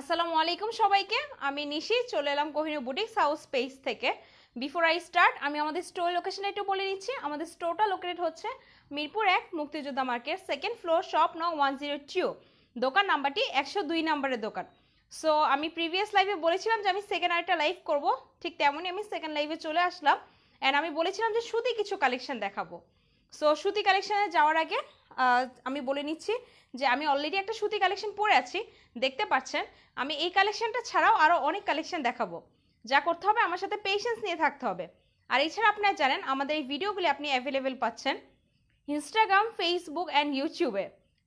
আসসালামু আলাইকুম সবাইকে আমি নিশি চলে এলাম কোহিনু বুটিক্স হাউস স্পেস থেকে বিফোর আই স্টার্ট আমি আমাদের স্টোর লোকেশনটা একটু বলে নিচ্ছি আমাদের স্টোরটা লোকেট হচ্ছে মিরপুর এক মুক্তিযোদ্ধা মার্কেট সেকেন্ড ফ্লোর শপ ন ওয়ান জিরো টু দোকান নাম্বারটি একশো দুই নাম্বারের দোকান সো আমি প্রিভিয়াস লাইভে বলেছিলাম যে আমি সেকেন্ড আরেকটা লাইভ করব ঠিক তেমনই আমি সেকেন্ড লাইভে চলে আসলাম অ্যান্ড আমি বলেছিলাম যে শুধুই কিছু কালেকশন দেখাবো সো সুতি কালেকশানে যাওয়ার আগে আমি বলে নিচ্ছি যে আমি অলরেডি একটা সুতি কালেকশন পরে আছি দেখতে পাচ্ছেন আমি এই কালেকশনটা ছাড়াও আরও অনেক কালেকশন দেখাবো যা করতে হবে আমার সাথে পেশেন্স নিয়ে থাকতে হবে আর এছাড়া আপনারা জানেন আমাদের এই ভিডিওগুলি আপনি অ্যাভেলেবেল পাচ্ছেন ইনস্টাগ্রাম ফেসবুক অ্যান্ড ইউটিউবে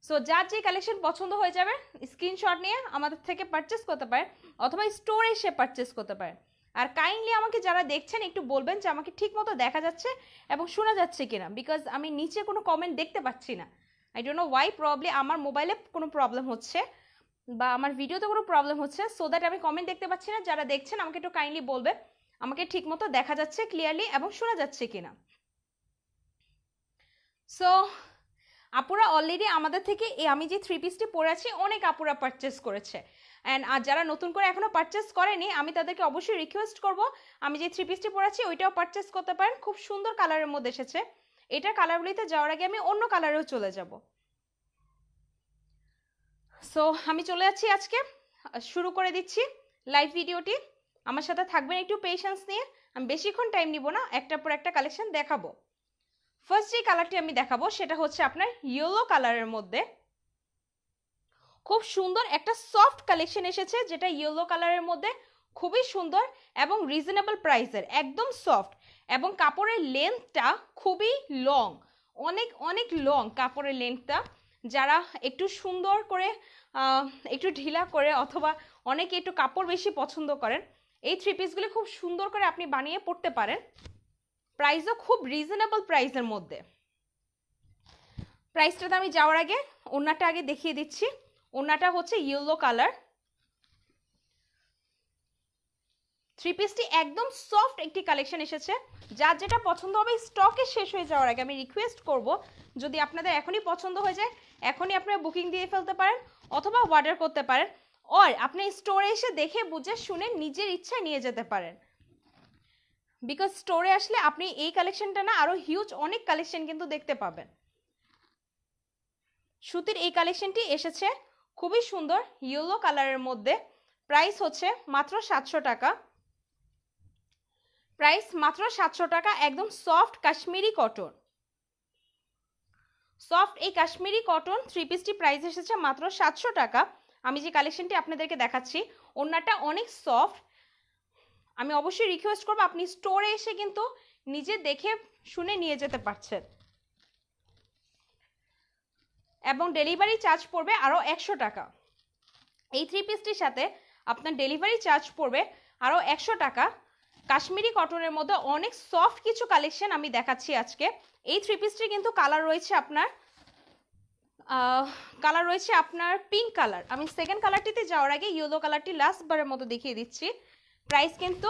সো যার যে কালেকশন পছন্দ হয়ে যাবে স্ক্রিনশট নিয়ে আমাদের থেকে পারচেস করতে পারেন অথবা স্টোরে এসে পারচেস করতে পারেন আর কাইন্ডলি আমাকে যারা দেখছেন একটু বলবেন যে আমাকে ঠিক মতো দেখা যাচ্ছে এবং শোনা যাচ্ছে কিনা বিকজ আমি নিচে কোনো কমেন্ট দেখতে পাচ্ছি না I don't know why probably আমার মোবাইলে কোনো প্রবলেম হচ্ছে বা আমার ভিডিওতে কোনো প্রবলেম হচ্ছে সো দ্যাট আমি কমেন্ট দেখতে পাচ্ছি না যারা দেখছেন আমাকে একটু কাইন্ডলি বলবে আমাকে ঠিক মতো দেখা যাচ্ছে ক্লিয়ারলি এবং শোনা যাচ্ছে কিনা সো আপুরা অলরেডি আমাদের থেকে আমি যে থ্রি পিসটি পরে আছি অনেক আপুরা পারচেস করেছে অ্যান্ড আর যারা নতুন করে এখনও পারচেস করেনি আমি তাদেরকে অবশ্যই রিকোয়েস্ট করব আমি যে থ্রি পিসটি পরে আছি ওইটাও পারচেস করতে পারেন খুব সুন্দর কালারের মধ্যে এসেছে এটার কালারগুলিতে যাওয়ার আগে আমি অন্য কালারেও চলে যাব সো আমি চলে যাচ্ছি আজকে শুরু করে দিচ্ছি লাইভ ভিডিওটি আমার সাথে থাকবেন একটু পেশেন্স নিয়ে আমি বেশিক্ষণ টাইম নিব না একটার পর একটা কালেকশন দেখাবো ফার্স্ট যে কালারটি আমি দেখাবো সেটা হচ্ছে আপনার ইয়েলো কালারের মধ্যে খুব সুন্দর একটা সফট কালেকশন এসেছে যেটা ইয়েলো কালারের মধ্যে খুবই সুন্দর এবং রিজনেবল প্রাইসের একদম সফট এবং কাপড়ের লেন্থটা খুবই লং অনেক অনেক লং কাপড়ের লেন্থটা যারা একটু সুন্দর করে একটু ঢিলা করে অথবা অনেকে একটু কাপড় বেশি পছন্দ করেন এই থ্রি পিসগুলি খুব সুন্দর করে আপনি বানিয়ে পড়তে পারেন প্রাইসও খুব রিজনেবল প্রাইসের মধ্যে প্রাইসটাতে আমি যাওয়ার আগে ওনাটা আগে দেখিয়ে দিচ্ছি ওনাটা হচ্ছে ইয়েলো কালার থ্রি পিসটি একদম সফট একটি কালেকশন এসেছে যার যেটা পছন্দ হবে স্টকে শেষ হয়ে যাওয়ার আগে আমি রিকোয়েস্ট করব যদি আপনাদের এখনই পছন্দ হয়ে যায় এখনই আপনারা বুকিং দিয়ে ফেলতে পারেন অথবা অর্ডার করতে পারেন অর আপনি স্টোরে এসে দেখে বুঝে শুনে নিজের ইচ্ছায় নিয়ে যেতে পারেন বিকজ স্টোরে আসলে আপনি এই কালেকশনটা না আরও হিউজ অনেক কালেকশন কিন্তু দেখতে পাবেন সুতির এই কালেকশনটি এসেছে খুবই সুন্দর ইয়েলো কালারের মধ্যে প্রাইস হচ্ছে মাত্র সাতশো টাকা প্রাইস মাত্র সাতশো টাকা একদম সফট কাশ্মীরি কটন সফট এই কাশ্মীরি কটন থ্রি পিসটি প্রাইস এসেছে মাত্র সাতশো টাকা আমি যে কালেকশনটি আপনাদেরকে দেখাচ্ছি ওনাটা অনেক সফট আমি অবশ্যই রিকোয়েস্ট করবো আপনি স্টোরে এসে কিন্তু নিজে দেখে শুনে নিয়ে যেতে পারছেন এবং ডেলিভারি চার্জ পড়বে আরও একশো টাকা এই থ্রি পিসটির সাথে আপনার ডেলিভারি চার্জ পড়বে আরও একশো টাকা কাশ্মীরি কটনের মধ্যে অনেক সফট কিছু কালেকশন আমি দেখাচ্ছি আজকে এই থ্রি পিসটির কিন্তু কালার রয়েছে আপনার কালার রয়েছে আপনার পিঙ্ক কালার আমি সেকেন্ড কালারটিতে যাওয়ার আগে ইয়েলো কালারটি লাস্ট বারের মতো দেখিয়ে দিচ্ছি প্রাইস কিন্তু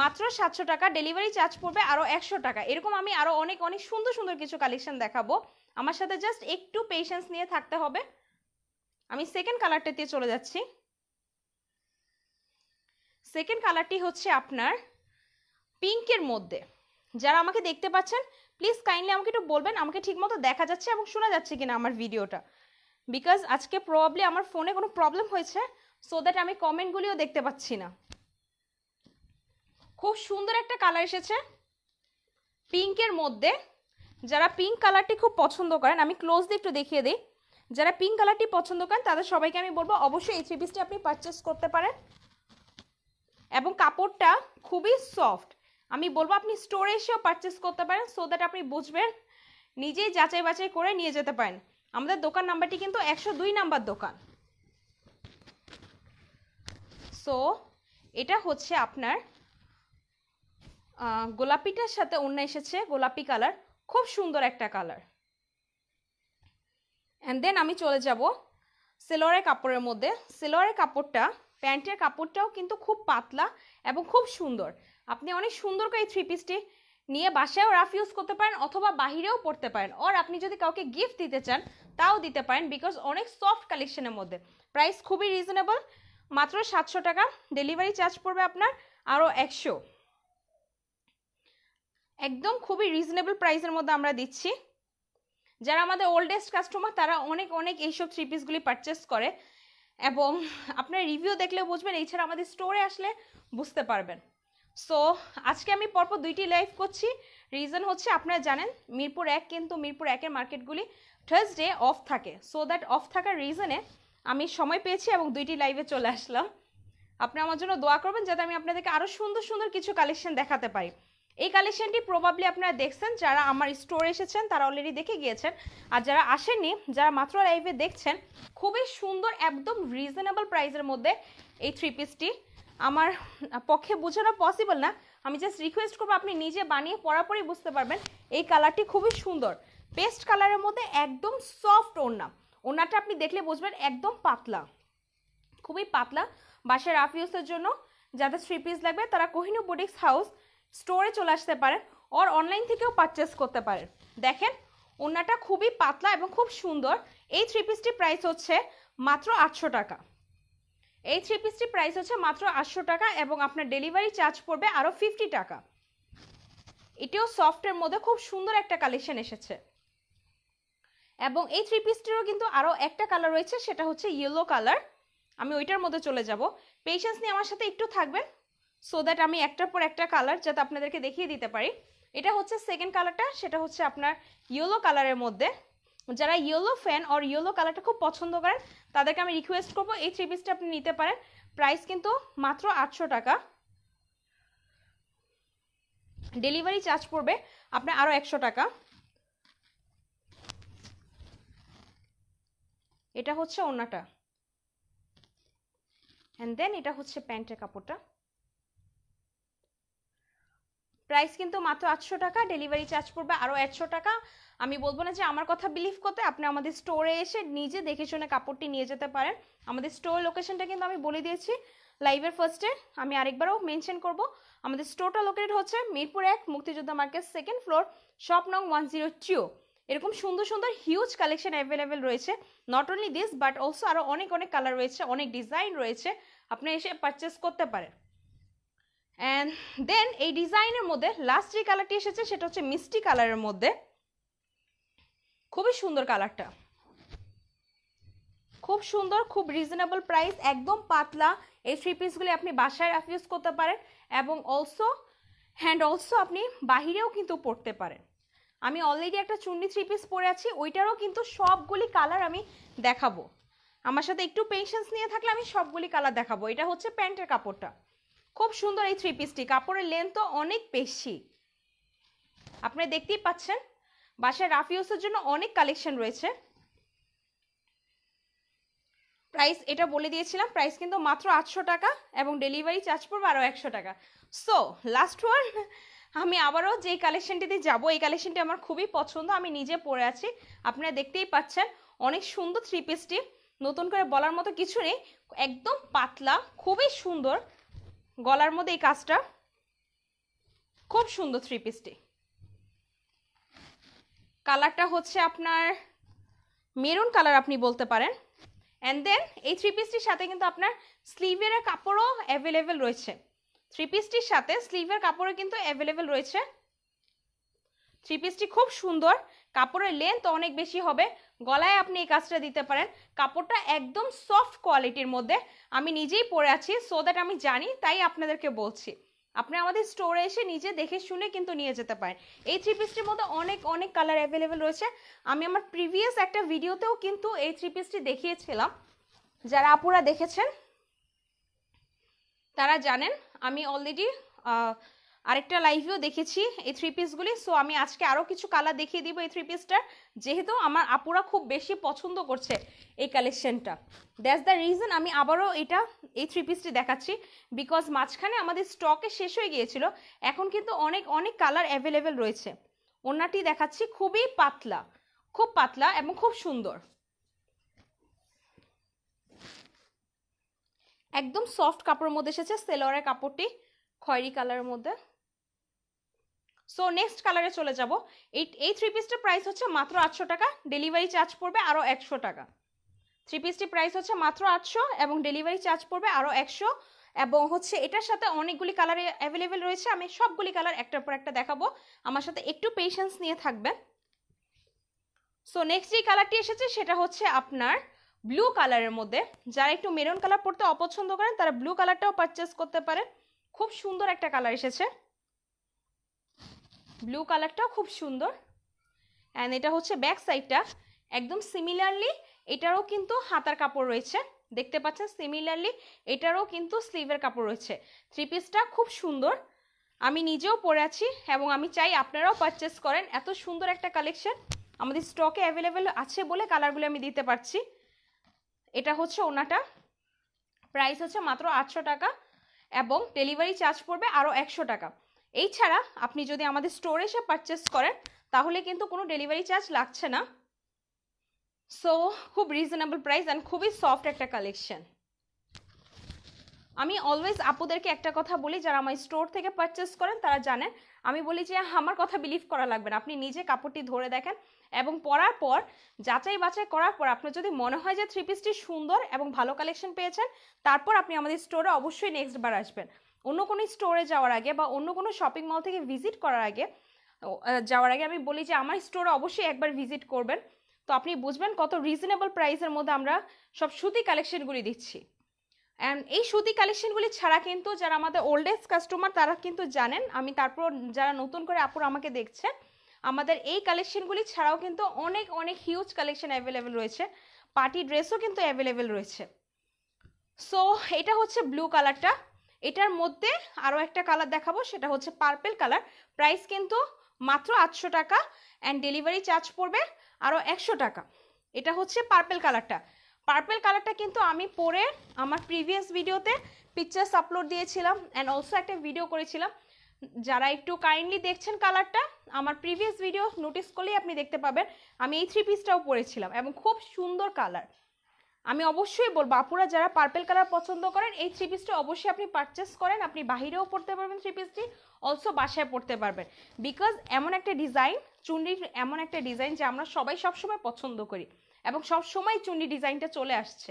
মাত্র সাতশো টাকা ডেলিভারি চার্জ পড়বে আরও একশো টাকা এরকম আমি আরও অনেক অনেক সুন্দর সুন্দর কিছু কালেকশন দেখাবো আমার সাথে জাস্ট একটু পেশেন্স নিয়ে থাকতে হবে আমি সেকেন্ড কালারটা দিয়ে চলে যাচ্ছি সেকেন্ড কালারটি হচ্ছে আপনার পিঙ্কের মধ্যে যারা আমাকে দেখতে পাচ্ছেন প্লিজ কাইন্ডলি আমাকে একটু বলবেন আমাকে ঠিকমতো দেখা যাচ্ছে এবং শোনা যাচ্ছে কিনা আমার ভিডিওটা বিকজ আজকে প্রবাবলি আমার ফোনে কোনো প্রবলেম হয়েছে সো দ্যাট আমি কমেন্টগুলিও দেখতে পাচ্ছি না খুব সুন্দর একটা কালার এসেছে পিঙ্কের মধ্যে যারা পিঙ্ক কালারটি খুব পছন্দ করেন আমি দিয়ে একটু দেখিয়ে দিই যারা পিঙ্ক কালারটি পছন্দ করেন তাদের সবাইকে আমি বলবো অবশ্যই এই থ্রি পিসটি আপনি পারচেস করতে পারেন এবং কাপড়টা খুবই সফট আমি বলবো আপনি স্টোরে এসেও পারচেস করতে পারেন সো দ্যাট আপনি বুঝবেন নিজেই যাচাই বাছাই করে নিয়ে যেতে পারেন আমাদের দোকান নাম্বারটি কিন্তু একশো দুই নাম্বার দোকান সো এটা হচ্ছে আপনার গোলাপিটার সাথে অন্য এসেছে গোলাপি কালার খুব সুন্দর একটা কালার অ্যান্ড দেন আমি চলে যাব সেলোয়ারের কাপড়ের মধ্যে সেলোয়ারের কাপড়টা প্যান্টের কাপড়টাও কিন্তু খুব পাতলা এবং খুব সুন্দর আপনি অনেক সুন্দর করে এই থ্রি পিসটি নিয়ে বাসায়ও রাফ ইউজ করতে পারেন অথবা বাহিরেও পড়তে পারেন ওর আপনি যদি কাউকে গিফট দিতে চান তাও দিতে পারেন বিকজ অনেক সফট কালেকশনের মধ্যে প্রাইস খুবই রিজনেবল মাত্র সাতশো টাকা ডেলিভারি চার্জ পড়বে আপনার আরও একশো একদম খুবই রিজনেবল প্রাইসের মধ্যে আমরা দিচ্ছি যারা আমাদের ওল্ডেস্ট কাস্টমার তারা অনেক অনেক এইসব থ্রি পিসগুলি পারচেস করে এবং আপনার রিভিউ দেখলে বুঝবেন এছাড়া আমাদের স্টোরে আসলে বুঝতে পারবেন সো আজকে আমি পরপর দুইটি লাইভ করছি রিজন হচ্ছে আপনারা জানেন মিরপুর এক কিন্তু মিরপুর একের মার্কেটগুলি থার্সডে অফ থাকে সো দ্যাট অফ থাকার রিজনে আমি সময় পেয়েছি এবং দুইটি লাইভে চলে আসলাম আপনি আমার জন্য দোয়া করবেন যাতে আমি আপনাদেরকে আরও সুন্দর সুন্দর কিছু কালেকশন দেখাতে পারি এই কালেকশনটি প্রবাবলি আপনারা দেখছেন যারা আমার স্টোরে এসেছেন তারা অলরেডি দেখে গিয়েছেন আর যারা আসেননি যারা মাত্র লাইভে দেখছেন খুবই সুন্দর একদম রিজনেবল প্রাইসের মধ্যে এই থ্রি পিসটি আমার পক্ষে বোঝানো পসিবল না আমি জাস্ট রিকোয়েস্ট করবো আপনি নিজে বানিয়ে পরাপরই বুঝতে পারবেন এই কালারটি খুবই সুন্দর পেস্ট কালারের মধ্যে একদম সফট ওড়না ওড়নাটা আপনি দেখলে বুঝবেন একদম পাতলা খুবই পাতলা বাসার আফিউসের জন্য যাদের থ্রি পিস লাগবে তারা কোহিনু বুটিক্স হাউস স্টোরে চলে আসতে পারেন ওর অনলাইন থেকেও পারচেস করতে পারেন দেখেন ওনাটা খুবই পাতলা এবং খুব সুন্দর এই থ্রি পিসটি প্রাইস হচ্ছে মাত্র আটশো টাকা এই থ্রি পিসটি প্রাইস হচ্ছে মাত্র আটশো টাকা এবং আপনার ডেলিভারি চার্জ পড়বে আরও ফিফটি টাকা এটিও সফটের মধ্যে খুব সুন্দর একটা কালেকশন এসেছে এবং এই থ্রি পিসটিরও কিন্তু আরও একটা কালার রয়েছে সেটা হচ্ছে ইয়েলো কালার আমি ওইটার মধ্যে চলে যাব পেশেন্স নিয়ে আমার সাথে একটু থাকবেন সো দ্যাট আমি একটার পর একটা কালার যাতে আপনাদেরকে দেখিয়ে দিতে পারি এটা হচ্ছে সেকেন্ড কালারটা সেটা হচ্ছে আপনার ইয়েলো কালারের মধ্যে যারা ইয়েলো ফ্যান ওর ইয়েলো কালারটা খুব পছন্দ করেন তাদেরকে আমি রিকোয়েস্ট করবো এই থ্রি পিসটা আপনি নিতে পারেন প্রাইস কিন্তু মাত্র আটশো টাকা ডেলিভারি চার্জ পড়বে আপনার আরও একশো টাকা এটা হচ্ছে ওনাটা অ্যান্ড দেন এটা হচ্ছে প্যান্টের কাপড়টা প্রাইস কিন্তু মাত্র আটশো টাকা ডেলিভারি চার্জ পড়বে আরও একশো টাকা আমি বলবো না যে আমার কথা বিলিভ করতে আপনি আমাদের স্টোরে এসে নিজে দেখে শুনে কাপড়টি নিয়ে যেতে পারেন আমাদের স্টোর লোকেশনটা কিন্তু আমি বলে দিয়েছি লাইভের ফার্স্টে আমি আরেকবারও মেনশন করব আমাদের স্টোরটা লোকেটেড হচ্ছে মিরপুর এক মুক্তিযোদ্ধা মার্কেট সেকেন্ড ফ্লোর শপ নং ওয়ান জিরো টু এরকম সুন্দর সুন্দর হিউজ কালেকশন অ্যাভেলেবেল রয়েছে not only this but also আরও অনেক অনেক কালার রয়েছে অনেক ডিজাইন রয়েছে আপনি এসে পারচেস করতে পারেন অ্যান্ড দেন এই ডিজাইনের মধ্যে লাস্ট যে কালারটি এসেছে সেটা হচ্ছে মিষ্টি কালারের মধ্যে খুবই সুন্দর কালারটা খুব সুন্দর খুব রিজনেবল প্রাইস একদম পাতলা এই থ্রি পিসগুলি আপনি বাসায় রাফ ইউজ করতে পারেন এবং অলসো হ্যান্ড অলসো আপনি বাহিরেও কিন্তু পরতে পারেন আমি অলরেডি একটা চুন্নি থ্রি পিস পরে আছি ওইটারও কিন্তু সবগুলি কালার আমি দেখাবো আমার সাথে একটু পেশেন্স নিয়ে থাকলে আমি সবগুলি কালার দেখাবো এটা হচ্ছে প্যান্টের কাপড়টা খুব সুন্দর এই থ্রি পিসটি কাপড়ের লেন্থও অনেক বেশি আপনারা দেখতেই পাচ্ছেন বাসায় রাফিউসের জন্য অনেক কালেকশন রয়েছে প্রাইস এটা বলে দিয়েছিলাম প্রাইস কিন্তু মাত্র আটশো টাকা এবং ডেলিভারি চার্জ পড়বে আরও একশো টাকা সো লাস্ট ওয়ান আমি আবারও যে কালেকশনটিতে যাব এই কালেকশনটি আমার খুবই পছন্দ আমি নিজে পরে আছি আপনারা দেখতেই পাচ্ছেন অনেক সুন্দর থ্রি পিসটি নতুন করে বলার মতো কিছু নেই একদম পাতলা খুবই সুন্দর গলার মধ্যে এই কাজটা খুব সুন্দর থ্রি পিসটি কালারটা হচ্ছে আপনার মেরুন কালার আপনি বলতে পারেন অ্যান্ড দেন এই থ্রি পিসটির সাথে কিন্তু আপনার স্লিভের কাপড়ও অ্যাভেলেবেল রয়েছে থ্রি পিসটির সাথে স্লিভের কাপড়ও কিন্তু অ্যাভেলেবেল রয়েছে থ্রি পিসটি খুব সুন্দর কাপড়ের লেন্থ অনেক বেশি হবে গলায় আপনি এই কাজটা দিতে পারেন কাপড়টা একদম সফট কোয়ালিটির মধ্যে আমি নিজেই পরে আছি সো দ্যাট আমি জানি তাই আপনাদেরকে বলছি আপনি আমাদের স্টোরে এসে নিজে দেখে শুনে কিন্তু নিয়ে যেতে পারেন এই থ্রি পিসটির মধ্যে অনেক অনেক কালার অ্যাভেলেবেল রয়েছে আমি আমার প্রিভিয়াস একটা ভিডিওতেও কিন্তু এই থ্রি পিসটি দেখিয়েছিলাম যারা আপুরা দেখেছেন তারা জানেন আমি অলরেডি আরেকটা লাইভেও দেখেছি এই থ্রি পিসগুলি সো আমি আজকে আরও কিছু কালার দেখিয়ে দিব এই থ্রি পিসটার যেহেতু আমার আপুরা খুব বেশি পছন্দ করছে এই কালেকশনটা দ্যাটস দ্য রিজন আমি আবারও এটা এই থ্রি পিসটি দেখাচ্ছি বিকজ মাঝখানে আমাদের স্টকে শেষ হয়ে গিয়েছিল এখন কিন্তু অনেক অনেক কালার অ্যাভেলেবেল রয়েছে অন্যটি দেখাচ্ছি খুবই পাতলা খুব পাতলা এবং খুব সুন্দর একদম সফট কাপড়ের মধ্যে এসেছে সেলোয়ারের কাপড়টি খয়েরি কালারের মধ্যে সো নেক্সট কালারে চলে যাব এই এই থ্রি পিসটার প্রাইস হচ্ছে মাত্র আটশো টাকা ডেলিভারি চার্জ পড়বে আরও একশো টাকা থ্রি পিসটির প্রাইস হচ্ছে মাত্র আটশো এবং ডেলিভারি চার্জ পড়বে আরও একশো এবং হচ্ছে এটার সাথে অনেকগুলি কালার অ্যাভেলেবেল রয়েছে আমি সবগুলি কালার একটার পর একটা দেখাবো আমার সাথে একটু পেশেন্স নিয়ে থাকবেন সো নেক্সট যে কালারটি এসেছে সেটা হচ্ছে আপনার ব্লু কালারের মধ্যে যারা একটু মেরুন কালার পরতে অপছন্দ করেন তারা ব্লু কালারটাও পারচেস করতে পারেন খুব সুন্দর একটা কালার এসেছে ব্লু কালারটাও খুব সুন্দর অ্যান্ড এটা হচ্ছে ব্যাক সাইডটা একদম সিমিলারলি এটারও কিন্তু হাতার কাপড় রয়েছে দেখতে পাচ্ছেন সিমিলারলি এটারও কিন্তু স্লিভের কাপড় রয়েছে থ্রি পিসটা খুব সুন্দর আমি নিজেও পরে আছি এবং আমি চাই আপনারাও পারচেস করেন এত সুন্দর একটা কালেকশন আমাদের স্টকে অ্যাভেলেবেল আছে বলে কালারগুলো আমি দিতে পারছি এটা হচ্ছে ওনাটা প্রাইস হচ্ছে মাত্র আটশো টাকা এবং ডেলিভারি চার্জ পড়বে আরও একশো টাকা এই ছাড়া আপনি যদি আমাদের স্টোরে এসে পারচেস করেন তাহলে কিন্তু কোনো ডেলিভারি চার্জ লাগছে না সো খুব রিজনেবল প্রাইস অ্যান্ড খুবই সফট একটা কালেকশন আমি অলওয়েজ আপুদেরকে একটা কথা বলি যারা আমার স্টোর থেকে পারচেস করেন তারা জানেন আমি বলি যে হ্যাঁ, আমার কথা বিলিভ করা লাগবে না আপনি নিজে কাপড়টি ধরে দেখেন এবং পরার পর যাচাই বাছাই করার পর আপনার যদি মনে হয় যে থ্রি পিসটি সুন্দর এবং ভালো কালেকশন পেয়েছেন তারপর আপনি আমাদের স্টোরে অবশ্যই নেক্সট বার আসবেন অন্য কোনো স্টোরে যাওয়ার আগে বা অন্য কোনো শপিং মল থেকে ভিজিট করার আগে যাওয়ার আগে আমি বলি যে আমার স্টোরে অবশ্যই একবার ভিজিট করবেন তো আপনি বুঝবেন কত রিজনেবল প্রাইসের মধ্যে আমরা সব সুতি কালেকশনগুলি দিচ্ছি অ্যান্ড এই সুতি কালেকশনগুলি ছাড়া কিন্তু যারা আমাদের ওল্ডেস্ট কাস্টমার তারা কিন্তু জানেন আমি তারপর যারা নতুন করে আপুর আমাকে দেখছে আমাদের এই কালেকশনগুলি ছাড়াও কিন্তু অনেক অনেক হিউজ কালেকশন অ্যাভেলেবেল রয়েছে পার্টি ড্রেসও কিন্তু অ্যাভেলেবেল রয়েছে সো এটা হচ্ছে ব্লু কালারটা এটার মধ্যে আরও একটা কালার দেখাবো সেটা হচ্ছে পার্পেল কালার প্রাইস কিন্তু মাত্র আটশো টাকা অ্যান্ড ডেলিভারি চার্জ পড়বে আরও একশো টাকা এটা হচ্ছে পার্পেল কালারটা পার্পেল কালারটা কিন্তু আমি পরে আমার প্রিভিয়াস ভিডিওতে পিকচার্স আপলোড দিয়েছিলাম অ্যান্ড অলসো একটা ভিডিও করেছিলাম যারা একটু কাইন্ডলি দেখছেন কালারটা আমার প্রিভিয়াস ভিডিও নোটিস করলেই আপনি দেখতে পাবেন আমি এই থ্রি পিসটাও পরেছিলাম এবং খুব সুন্দর কালার আমি অবশ্যই বলবো আপুরা যারা পার্পেল কালার পছন্দ করেন এই থ্রি পিসটি অবশ্যই আপনি পারচেস করেন আপনি বাহিরেও পড়তে পারবেন থ্রি পিসটি অলসো বাসায় পড়তে পারবেন বিকজ এমন একটা ডিজাইন চুন্ডির এমন একটা ডিজাইন যে আমরা সবাই সবসময় পছন্দ করি এবং সব সময় চুন্ডি ডিজাইনটা চলে আসছে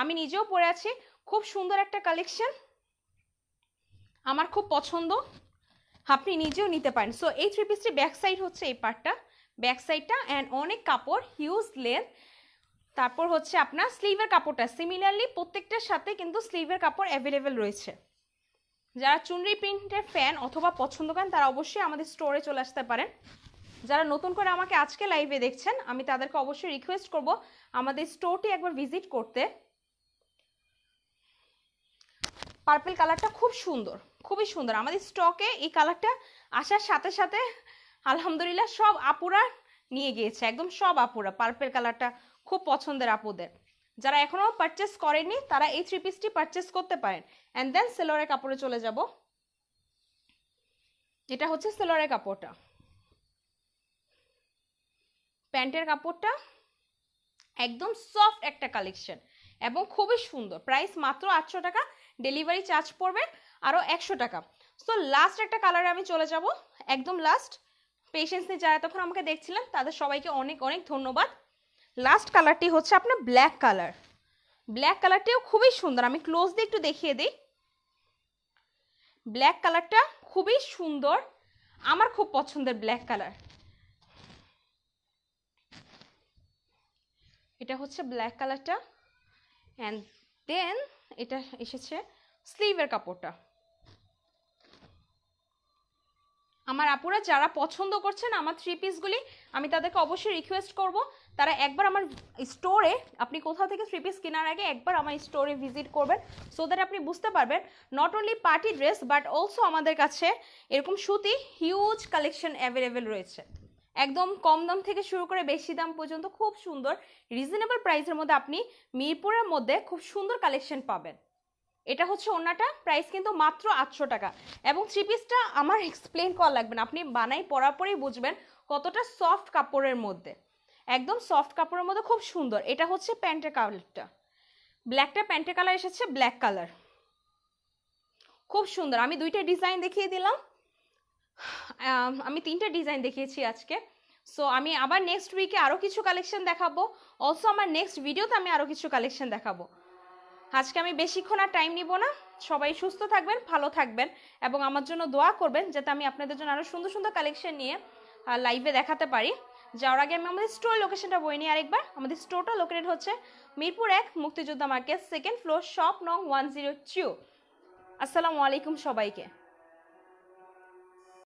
আমি নিজেও পরে আছি খুব সুন্দর একটা কালেকশন আমার খুব পছন্দ আপনি নিজেও নিতে পারেন সো এই থ্রি পিসটি ব্যাক সাইড হচ্ছে এই পার্টটা ব্যাক সাইডটা অ্যান্ড অনেক কাপড় হিউজ লেন্থ তারপর হচ্ছে আপনার স্লিভের কাপড়টা সিমিলারলি প্রত্যেকটার সাথে কিন্তু স্লিভের কাপড় অ্যাভেলেবেল রয়েছে যারা চুনরি প্রিন্টের ফ্যান অথবা পছন্দ করেন তারা অবশ্যই আমাদের স্টোরে চলে আসতে পারেন যারা নতুন করে আমাকে আজকে লাইভে দেখছেন আমি তাদেরকে অবশ্যই রিকোয়েস্ট করব আমাদের স্টোরটি একবার ভিজিট করতে পার্পেল কালারটা খুব সুন্দর খুবই সুন্দর আমাদের স্টকে এই কালারটা আসার সাথে সাথে আলহামদুলিল্লাহ সব আপুরা নিয়ে গিয়েছে একদম সব আপুরা পার্পেল কালারটা খুব পছন্দের আপুদের যারা এখনও পারচেস করেনি তারা এই থ্রি পিসটি পারচেস করতে পারেন অ্যান্ড দেন সেলোয়ারের কাপড়ে চলে যাব এটা হচ্ছে সেলোয়ারের কাপড়টা প্যান্টের কাপড়টা একদম সফট একটা কালেকশন এবং খুবই সুন্দর প্রাইস মাত্র আটশো টাকা ডেলিভারি চার্জ পড়বে আরও একশো টাকা সো লাস্ট একটা কালারে আমি চলে যাব একদম লাস্ট পেশেন্টস নিয়ে যারা তখন আমাকে দেখছিলেন তাদের সবাইকে অনেক অনেক ধন্যবাদ লাস্ট কালারটি হচ্ছে আপনার ব্ল্যাক কালার ব্ল্যাক কালারটিও খুবই সুন্দর আমি ক্লোজ দিয়ে একটু দেখিয়ে দিই ব্ল্যাক কালারটা খুবই সুন্দর আমার খুব পছন্দের ব্ল্যাক কালার এটা হচ্ছে ব্ল্যাক কালারটা অ্যান্ড দেন এটা এসেছে স্লিভের কাপড়টা আমার আপুরা যারা পছন্দ করছেন আমার থ্রি পিসগুলি আমি তাদেরকে অবশ্যই রিকোয়েস্ট করব তারা একবার আমার স্টোরে আপনি কোথাও থেকে থ্রি পিস কেনার আগে একবার আমার স্টোরে ভিজিট করবেন সো দ্যাট আপনি বুঝতে পারবেন not only party dress but also আমাদের কাছে এরকম সুতি হিউজ কালেকশন অ্যাভেলেবেল রয়েছে একদম কম দাম থেকে শুরু করে বেশি দাম পর্যন্ত খুব সুন্দর রিজনেবল প্রাইসের মধ্যে আপনি মিরপুরের মধ্যে খুব সুন্দর কালেকশন পাবেন এটা হচ্ছে অন্যটা প্রাইস কিন্তু মাত্র আটশো টাকা এবং থ্রি পিসটা আমার এক্সপ্লেন করা লাগবে না আপনি বানাই পরার পরেই বুঝবেন কতটা সফট কাপড়ের মধ্যে একদম সফট কাপড়ের মধ্যে খুব সুন্দর এটা হচ্ছে প্যান্টের কালারটা ব্ল্যাকটা প্যান্টের কালার এসেছে ব্ল্যাক কালার খুব সুন্দর আমি দুইটা ডিজাইন দেখিয়ে দিলাম আমি তিনটা ডিজাইন দেখিয়েছি আজকে সো আমি আবার নেক্সট উইকে আরও কিছু কালেকশন দেখাবো অলসো আমার নেক্সট ভিডিওতে আমি আরও কিছু কালেকশন দেখাবো আজকে আমি বেশিক্ষণ আর টাইম নিব না সবাই সুস্থ থাকবেন ভালো থাকবেন এবং আমার জন্য দোয়া করবেন যাতে আমি আপনাদের জন্য আরও সুন্দর সুন্দর কালেকশন নিয়ে লাইভে দেখাতে পারি যাওয়ার আগে আমি আমাদের স্টোর লোকেশনটা বই নিই আরেকবার আমাদের স্টোরটা লোকেটেড হচ্ছে মিরপুর এক মুক্তিযোদ্ধা মার্কেট সেকেন্ড ফ্লোর শপ নং ওয়ান জিরো টু আসসালামু আলাইকুম সবাইকে